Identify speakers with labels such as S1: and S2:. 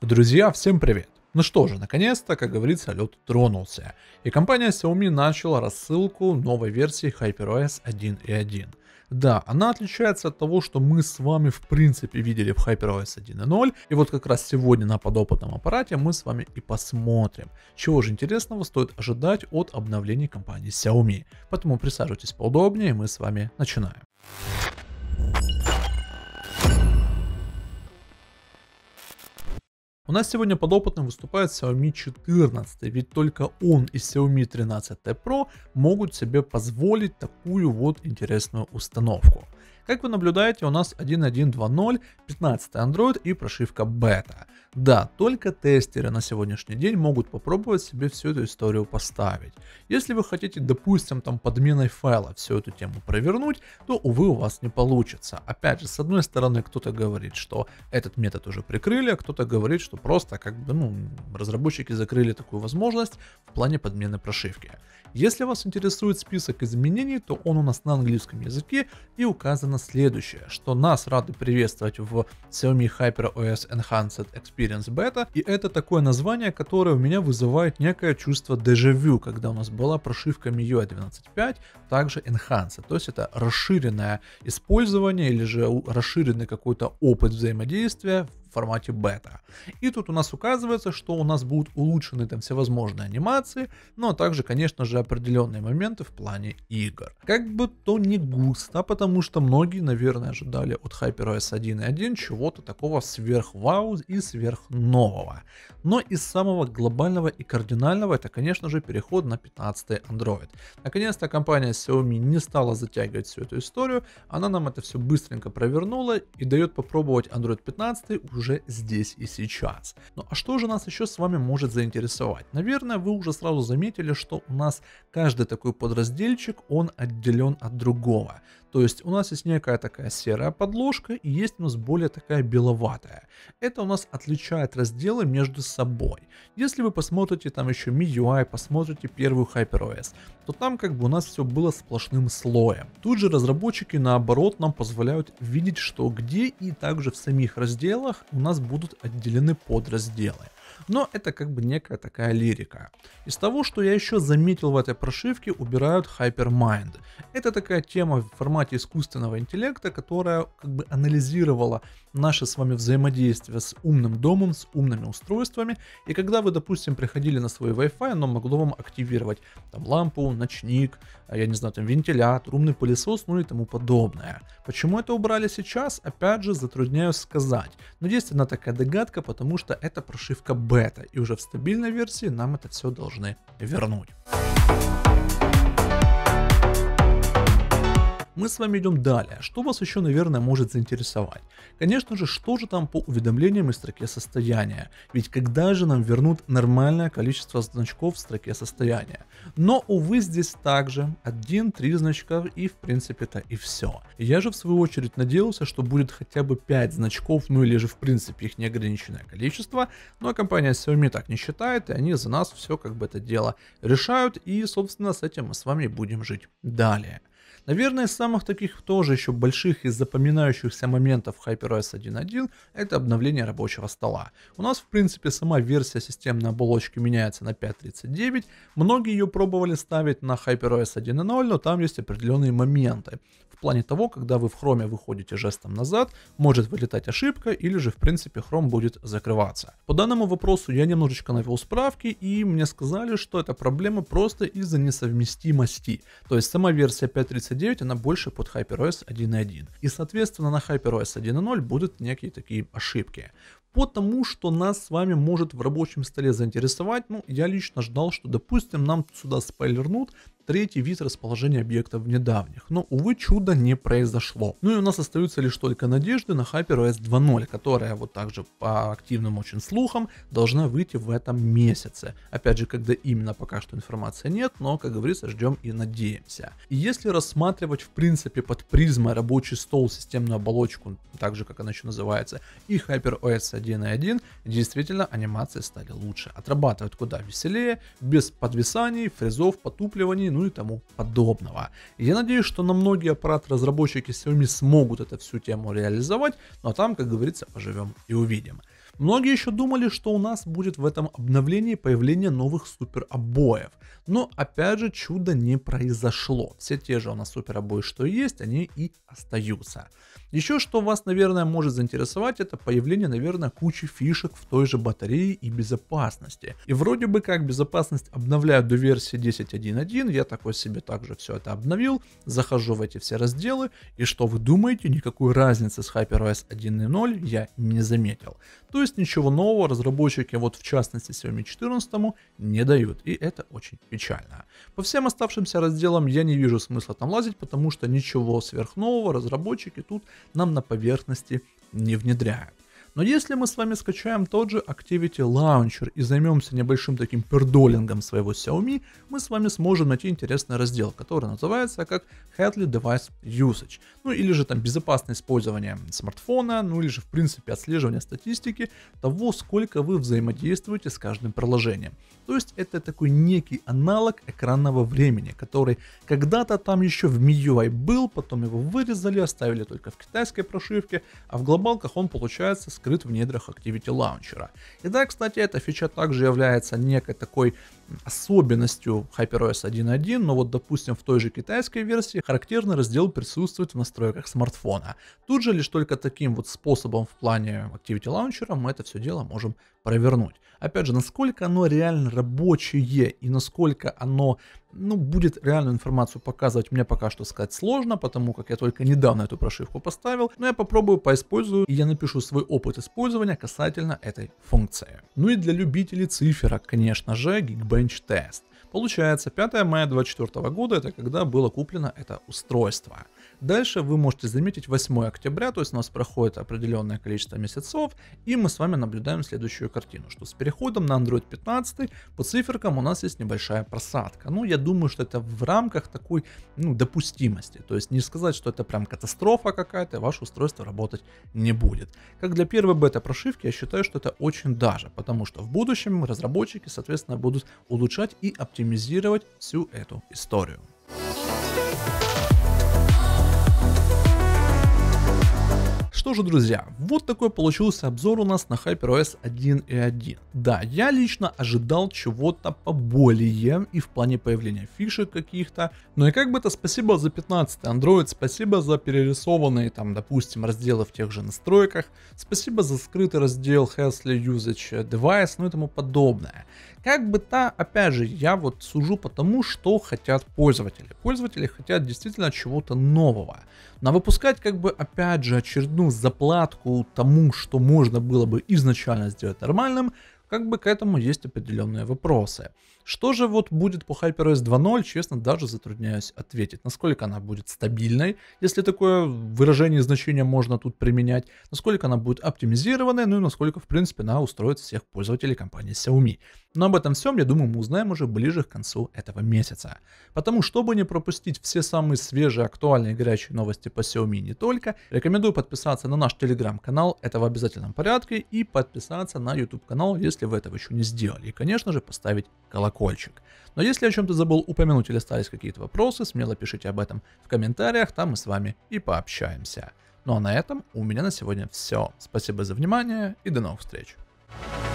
S1: Друзья, всем привет! Ну что же, наконец-то, как говорится, лед тронулся, и компания Xiaomi начала рассылку новой версии HyperOS 1.1. Да, она отличается от того, что мы с вами в принципе видели в HyperOS 1.0, и вот как раз сегодня на подопытном аппарате мы с вами и посмотрим, чего же интересного стоит ожидать от обновлений компании Xiaomi. Поэтому присаживайтесь поудобнее, мы с вами начинаем. У нас сегодня под опытным выступает Xiaomi 14, ведь только он и Xiaomi 13T Pro могут себе позволить такую вот интересную установку. Как вы наблюдаете, у нас 1.1.2.0, 15 Android и прошивка бета. Да, только тестеры на сегодняшний день могут попробовать себе всю эту историю поставить. Если вы хотите, допустим, там подменой файла всю эту тему провернуть, то, увы, у вас не получится. Опять же, с одной стороны, кто-то говорит, что этот метод уже прикрыли, а кто-то говорит, что просто как бы, ну, разработчики закрыли такую возможность в плане подмены прошивки. Если вас интересует список изменений, то он у нас на английском языке и указан сказано следующее, что нас рады приветствовать в Xiaomi Hyper OS Enhanced Experience Beta, и это такое название, которое у меня вызывает некое чувство дежавю, когда у нас была прошивка MIUI 12.5, а также Enhanced, то есть это расширенное использование или же расширенный какой-то опыт взаимодействия формате бета. И тут у нас указывается, что у нас будут улучшены там всевозможные анимации, но ну, а также, конечно же, определенные моменты в плане игр. Как бы то не густо, потому что многие, наверное, ожидали от HyperOS 1.1 чего-то такого сверхвау и сверхнового. Но из самого глобального и кардинального это, конечно же, переход на 15 Android. Наконец-то компания Xiaomi не стала затягивать всю эту историю, она нам это все быстренько провернула и дает попробовать Android 15 уже уже здесь и сейчас. Ну а что же нас еще с вами может заинтересовать? Наверное, вы уже сразу заметили, что у нас каждый такой подразделчик, он отделен от другого. То есть у нас есть некая такая серая подложка и есть у нас более такая беловатая. Это у нас отличает разделы между собой. Если вы посмотрите там еще MIUI, посмотрите первую HyperOS, то там как бы у нас все было сплошным слоем. Тут же разработчики наоборот нам позволяют видеть, что где и также в самих разделах у нас будут отделены подразделы. Но это как бы некая такая лирика. Из того, что я еще заметил в этой прошивке, убирают Hypermind. Это такая тема в формате искусственного интеллекта, которая как бы анализировала наше с вами взаимодействие с умным домом, с умными устройствами. И когда вы, допустим, приходили на свой Wi-Fi, оно могло вам активировать там лампу, ночник, а я не знаю, там вентилятор, умный пылесос, ну и тому подобное. Почему это убрали сейчас, опять же, затрудняюсь сказать. Но есть одна такая догадка, потому что эта прошивка бета, и уже в стабильной версии нам это все должны вернуть. Мы с вами идем далее. Что вас еще, наверное, может заинтересовать? Конечно же, что же там по уведомлениям и строке состояния? Ведь когда же нам вернут нормальное количество значков в строке состояния? Но, увы, здесь также 1-3 значка и в принципе то и все. Я же в свою очередь надеялся, что будет хотя бы 5 значков, ну или же в принципе их неограниченное количество, но ну, а компания Xiaomi так не считает, и они за нас все как бы это дело решают, и собственно с этим мы с вами будем жить далее. Наверное, из самых таких тоже еще больших и запоминающихся моментов HyperOS 1.1 это обновление рабочего стола. У нас в принципе сама версия системной оболочки меняется на 5.39, многие ее пробовали ставить на HyperOS 1.0, но там есть определенные моменты. В плане того, когда вы в Chrome выходите жестом назад, может вылетать ошибка или же в принципе Chrome будет закрываться. По данному вопросу я немножечко навел справки и мне сказали, что эта проблема просто из-за несовместимости. То есть сама версия 5.39 9, она больше под HyperOS 1.1. И соответственно на HyperOS 1.0 будут некие такие ошибки по тому, что нас с вами может в рабочем столе заинтересовать. Ну, я лично ждал, что, допустим, нам сюда спойлернут третий вид расположения объектов недавних. Но, увы, чудо не произошло. Ну и у нас остаются лишь только надежды на HyperOS 2.0, которая вот также по активным очень слухам должна выйти в этом месяце. Опять же, когда именно пока что информации нет, но, как говорится, ждем и надеемся. И если рассматривать, в принципе, под призмой рабочий стол, системную оболочку, так же, как она еще называется, и HyperOS 1.1.1, действительно анимации стали лучше. Отрабатывают куда веселее, без подвисаний, фрезов, потупливаний, ну и тому подобного. Я надеюсь, что на многие аппарат-разработчики Xiaomi смогут эту всю тему реализовать, но ну а там, как говорится, поживем и увидим. Многие еще думали, что у нас будет в этом обновлении появление новых супер обоев. Но опять же чудо не произошло. Все те же у нас супер обои, что есть, они и остаются. Еще что вас, наверное, может заинтересовать, это появление, наверное, кучи фишек в той же батарее и безопасности. И вроде бы как безопасность обновляют до версии 10.1.1, я такой себе также все это обновил, захожу в эти все разделы, и что вы думаете, никакой разницы с HyperOS 1.0 я не заметил. То есть есть ничего нового разработчики, вот в частности Xiaomi 14, не дают, и это очень печально. По всем оставшимся разделам я не вижу смысла там лазить, потому что ничего сверхнового разработчики тут нам на поверхности не внедряют. Но если мы с вами скачаем тот же Activity Launcher и займемся небольшим таким пердолингом своего Xiaomi, мы с вами сможем найти интересный раздел, который называется как Headley Device Usage, ну или же там безопасное использование смартфона, ну или же в принципе отслеживание статистики того, сколько вы взаимодействуете с каждым приложением. То есть это такой некий аналог экранного времени, который когда-то там еще в MIUI был, потом его вырезали, оставили только в китайской прошивке, а в глобалках он получается скрыт в недрах Activity Launcher. И да, кстати, эта фича также является некой такой Особенностью HyperOS 1.1, но вот допустим в той же китайской версии, характерный раздел присутствует в настройках смартфона. Тут же лишь только таким вот способом в плане Activity Launcher мы это все дело можем провернуть. Опять же, насколько оно реально рабочее и насколько оно ну, будет реальную информацию показывать мне пока что сказать сложно, потому как я только недавно эту прошивку поставил, но я попробую поиспользую и я напишу свой опыт использования касательно этой функции. Ну и для любителей циферок, конечно же, Geekbench Test. Получается, 5 мая 2024 года это когда было куплено это устройство. Дальше вы можете заметить 8 октября, то есть у нас проходит определенное количество месяцев, и мы с вами наблюдаем следующую картину, что с переходом на Android 15 по циферкам у нас есть небольшая просадка. Ну, я думаю, что это в рамках такой, ну, допустимости. То есть не сказать, что это прям катастрофа какая-то, ваше устройство работать не будет. Как для первой бета-прошивки, я считаю, что это очень даже, потому что в будущем разработчики, соответственно, будут улучшать и оптимизировать всю эту историю. Что же, друзья, вот такой получился обзор у нас на HyperOS 1.1. Да, я лично ожидал чего-то поболее и в плане появления фишек каких-то. Но ну и как бы это спасибо за 15 Android, спасибо за перерисованные там, допустим, разделы в тех же настройках, спасибо за скрытый раздел Hasley Usage Device, ну и тому подобное. Как бы то, опять же, я вот сужу по тому, что хотят пользователи. Пользователи хотят действительно чего-то нового. Но выпускать как бы опять же очередную заплатку тому, что можно было бы изначально сделать нормальным, как бы к этому есть определенные вопросы. Что же вот будет по HyperOS 2.0, честно, даже затрудняюсь ответить. Насколько она будет стабильной, если такое выражение значения можно тут применять, насколько она будет оптимизированной, ну и насколько, в принципе, она устроит всех пользователей компании Xiaomi. Но об этом всем, я думаю, мы узнаем уже ближе к концу этого месяца. Потому, чтобы не пропустить все самые свежие, актуальные и горячие новости по Xiaomi не только, рекомендую подписаться на наш телеграм-канал, это в обязательном порядке, и подписаться на YouTube-канал, если если вы этого еще не сделали, и, конечно же, поставить колокольчик. Но если о чем-то забыл упомянуть или остались какие-то вопросы, смело пишите об этом в комментариях, там мы с вами и пообщаемся. Ну а на этом у меня на сегодня все. Спасибо за внимание и до новых встреч. Thank